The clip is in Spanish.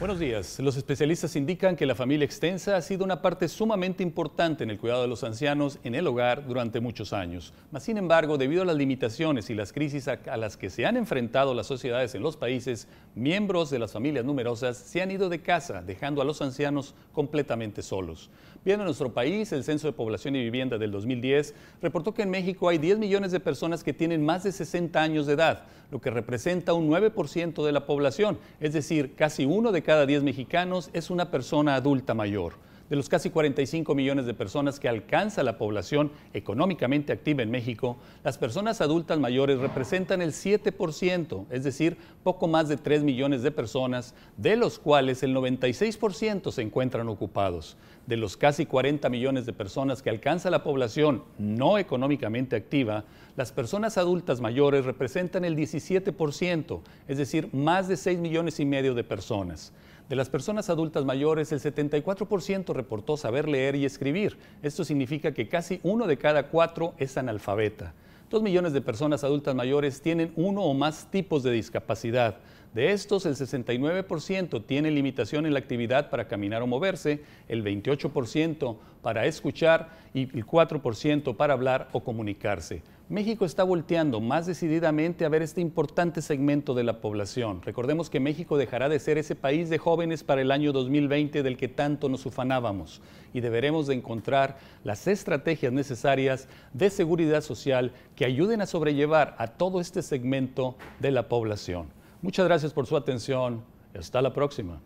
Buenos días. Los especialistas indican que la familia extensa ha sido una parte sumamente importante en el cuidado de los ancianos en el hogar durante muchos años. Mas, sin embargo, debido a las limitaciones y las crisis a, las que se han enfrentado las sociedades en los países, miembros de las familias numerosas se han ido de casa, dejando a los ancianos completamente solos. Viendo nuestro país, el Censo de Población y Vivienda del 2010 reportó que en México hay 10 millones de personas que tienen más de 60 años de edad, lo que representa un 9% de la población, es decir, casi uno de cada 10 mexicanos es una persona adulta mayor de los casi 45 millones de personas que alcanza la población económicamente activa en México, las personas adultas mayores representan el 7%, es decir, poco más de 3 millones de personas, de los cuales el 96% se encuentran ocupados. De los casi 40 millones de personas que alcanza la población no económicamente activa, las personas adultas mayores representan el 17%, es decir, más de 6 millones y medio de personas. De las personas adultas mayores, el 74% reportó saber leer y escribir. Esto significa que casi uno de cada cuatro es analfabeta. Dos millones de personas adultas mayores tienen uno o más tipos de discapacidad. De estos, el 69% tiene limitación en la actividad para caminar o moverse, el 28% para escuchar y el 4% para hablar o comunicarse. México está volteando más decididamente a ver este importante segmento de la población. Recordemos que México dejará de ser ese país de jóvenes para el año 2020 del que tanto nos ufanábamos y deberemos de encontrar las estrategias necesarias de seguridad social que ayuden a sobrellevar a todo este segmento de la población. Muchas gracias por su atención. Hasta la próxima.